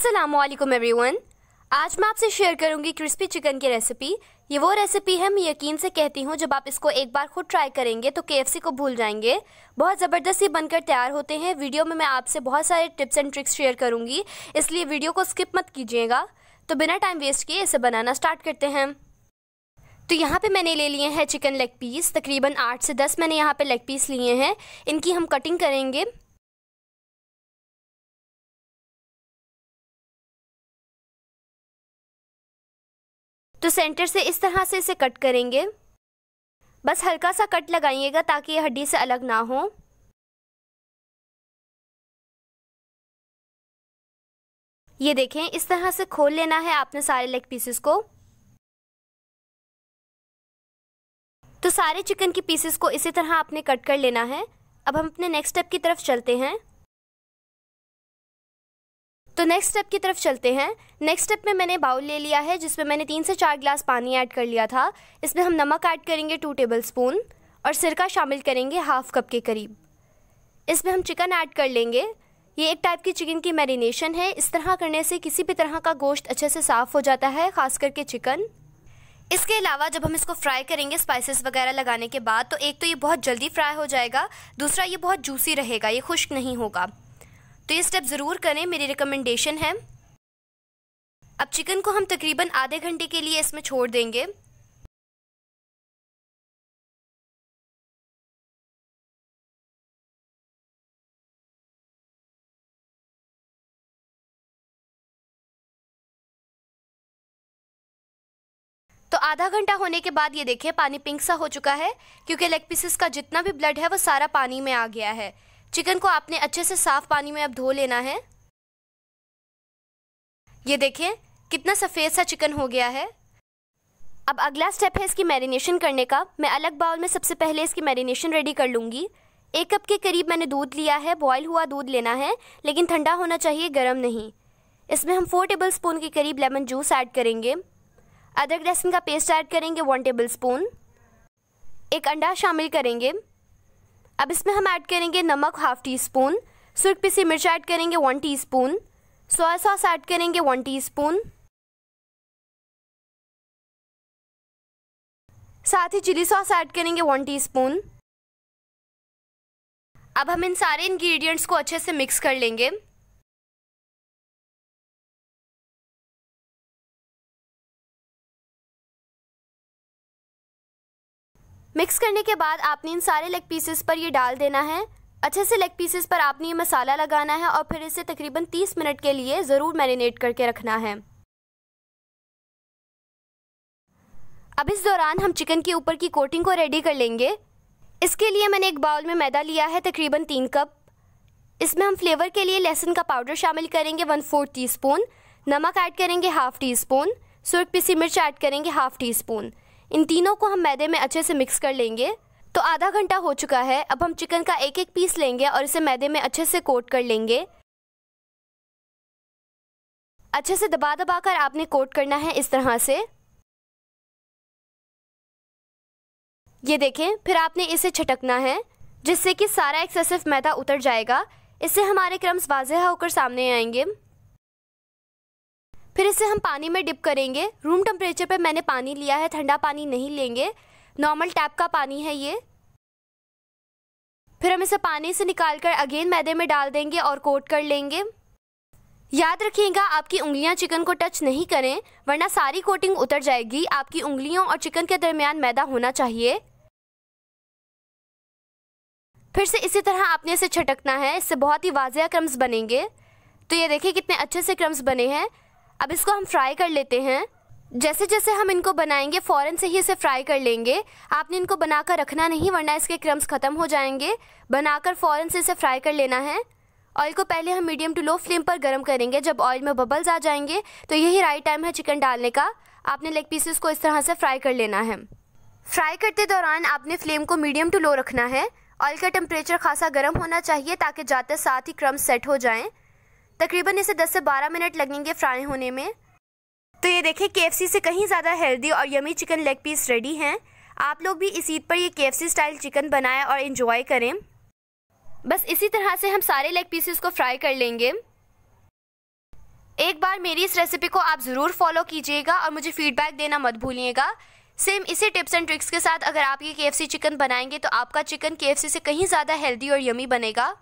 अस्सलाम वालेकुम एवरीवन आज मैं आपसे शेयर करूंगी क्रिस्पी चिकन की रेसिपी ये वो रेसिपी है मैं यकीन से कहती हूँ जब आप इसको एक बार खुद ट्राई करेंगे तो के को भूल जाएंगे बहुत ज़बरदस्त ये बनकर तैयार होते हैं वीडियो में मैं आपसे बहुत सारे टिप्स एंड ट्रिक्स शेयर करूँगी इसलिए वीडियो को स्किप मत कीजिएगा तो बिना टाइम वेस्ट किए इसे बनाना स्टार्ट करते हैं तो यहाँ पे मैंने ले लिए हैं चिकन लेग पीस तकरीबन आठ से दस मैंने यहाँ पे लेग पीस लिए हैं इनकी हम कटिंग करेंगे तो सेंटर से इस तरह से इसे कट करेंगे बस हल्का सा कट लगाइएगा ताकि ये हड्डी से अलग ना हो ये देखें इस तरह से खोल लेना है आपने सारे लेग पीसेस को तो सारे चिकन के पीसेस को इसी तरह आपने कट कर लेना है अब हम अपने नेक्स्ट स्टेप की तरफ चलते हैं तो नेक्स्ट स्टेप की तरफ चलते हैं नेक्स्ट स्टेप में मैंने बाउल ले लिया है जिसमें मैंने तीन से चार ग्लास पानी ऐड कर लिया था इसमें हम नमक ऐड करेंगे टू टेबल स्पून और सिरका शामिल करेंगे हाफ कप के करीब इसमें हम चिकन ऐड कर लेंगे ये एक टाइप की चिकन की मैरिनेशन है इस तरह करने से किसी भी तरह का गोश्त अच्छे से साफ़ हो जाता है ख़ास करके चिकन इसके अलावा जब हम इसको फ्राई करेंगे स्पाइसेस वगैरह लगाने के बाद तो एक तो ये बहुत जल्दी फ्राई हो जाएगा दूसरा ये बहुत जूसी रहेगा ये खुश्क नहीं होगा तो ये स्टेप ज़रूर करें मेरी रिकमेंडेशन है अब चिकन को हम तकरीबन आधे घंटे के लिए इसमें छोड़ देंगे तो आधा घंटा होने के बाद ये देखिए पानी पिंक सा हो चुका है क्योंकि लेग पीसेस का जितना भी ब्लड है वो सारा पानी में आ गया है चिकन को आपने अच्छे से साफ पानी में अब धो लेना है ये देखें कितना सफ़ेद सा चिकन हो गया है अब अगला स्टेप है इसकी मैरिनेशन करने का मैं अलग बाउल में सबसे पहले इसकी मैरिनेशन रेडी कर लूँगी एक कप के करीब मैंने दूध लिया है बॉयल हुआ दूध लेना है लेकिन ठंडा होना चाहिए गर्म नहीं इसमें हम फोर टेबल स्पून के करीब लेमन जूस ऐड करेंगे अदरक लहसुन का पेस्ट ऐड करेंगे वन टेबल स्पून एक अंडा शामिल करेंगे अब इसमें हम ऐड करेंगे नमक हाफ टी स्पून सूर्ख पिसी मिर्च ऐड करेंगे one teaspoon soya sauce add करेंगे वन टी स्पून साथ ही चिली सॉस ऐड करेंगे वन टी स्पून अब हम इन सारे इंग्रेडिएंट्स को अच्छे से मिक्स कर लेंगे मिक्स करने के बाद आपने इन सारे लेग पीसेस पर ये डाल देना है अच्छे से लेग पीसेस पर आपने ये मसाला लगाना है और फिर इसे तकरीबन 30 मिनट के लिए ज़रूर मैरिनेट करके रखना है अब इस दौरान हम चिकन के ऊपर की कोटिंग को रेडी कर लेंगे इसके लिए मैंने एक बाउल में मैदा लिया है तकरीबन तीन कप इसमें हम फ्लेवर के लिए लहसुन का पाउडर शामिल करेंगे वन फोर्थ टी स्पून नमक ऐड करेंगे हाफ टी स्पून सुरख पीसी मिर्च ऐड करेंगे हाफ टी स्पून इन तीनों को हम मैदे में अच्छे से मिक्स कर लेंगे तो आधा घंटा हो चुका है अब हम चिकन का एक एक पीस लेंगे और इसे मैदे में अच्छे से कोट कर लेंगे अच्छे से दबा दबा कर आपने कोट करना है इस तरह से ये देखें फिर आपने इसे छटकना है जिससे कि सारा एक्सेसिव मैदा उतर जाएगा इससे हमारे क्रम्स वाजह होकर सामने आएंगे फिर इसे हम पानी में डिप करेंगे रूम टेम्परेचर पे मैंने पानी लिया है ठंडा पानी नहीं लेंगे नॉर्मल टैप का पानी है ये फिर हम इसे पानी से निकाल कर अगेन मैदे में डाल देंगे और कोट कर लेंगे याद रखिएगा आपकी उंगलियां चिकन को टच नहीं करें वरना सारी कोटिंग उतर जाएगी आपकी उंगलियों और चिकन के दरमियान मैदा होना चाहिए फिर से इसी तरह आपने इसे छटकना है इससे बहुत ही वाजिया क्रम्स बनेंगे तो ये देखिए कितने अच्छे से क्रम्स बने हैं अब इसको हम फ्राई कर लेते हैं जैसे जैसे हम इनको बनाएंगे फ़ौरन से ही इसे फ्राई कर लेंगे आपने इनको बनाकर रखना नहीं वरना इसके क्रम्स ख़त्म हो जाएंगे बनाकर फ़ौरन से इसे फ्राई कर लेना है ऑयल को पहले हम मीडियम टू लो फ्लेम पर गर्म करेंगे जब ऑयल में बबल्स आ जाएंगे तो यही राइट टाइम है चिकन डालने का आपने लेग पीसेस को इस तरह से फ्राई कर लेना है फ्राई करते दौरान आपने फ्लेम को मीडियम टू लो रखना है ऑयल का टेम्परेचर खासा गर्म होना चाहिए ताकि जाते साथ ही क्रम्स सेट हो जाएँ तकरीबन इसे 10 से 12 मिनट लगेंगे फ्राई होने में तो ये देखें के से कहीं ज़्यादा हेल्दी और yummy chicken leg piece ready हैं आप लोग भी इस ईद पर यह के स्टाइल चिकन बनाएं और इन्जॉय करें बस इसी तरह से हम सारे लेग पीसेस को फ्राई कर लेंगे एक बार मेरी इस रेसिपी को आप ज़रूर फॉलो कीजिएगा और मुझे फीडबैक देना मत भूलिएगा सेम इसी टिप्स एंड ट्रिक्स के साथ अगर आप ये के चिकन बनाएंगे तो आपका चिकन के से कहीं ज़्यादा हेल्दी और यमी बनेगा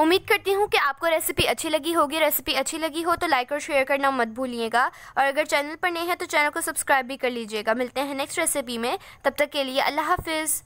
उम्मीद करती हूँ कि आपको रेसिपी अच्छी लगी होगी रेसिपी अच्छी लगी हो तो लाइक और शेयर करना मत भूलिएगा और अगर चैनल पर नए हैं तो चैनल को सब्सक्राइब भी कर लीजिएगा मिलते हैं नेक्स्ट रेसिपी में तब तक के लिए अल्लाह हाफिज़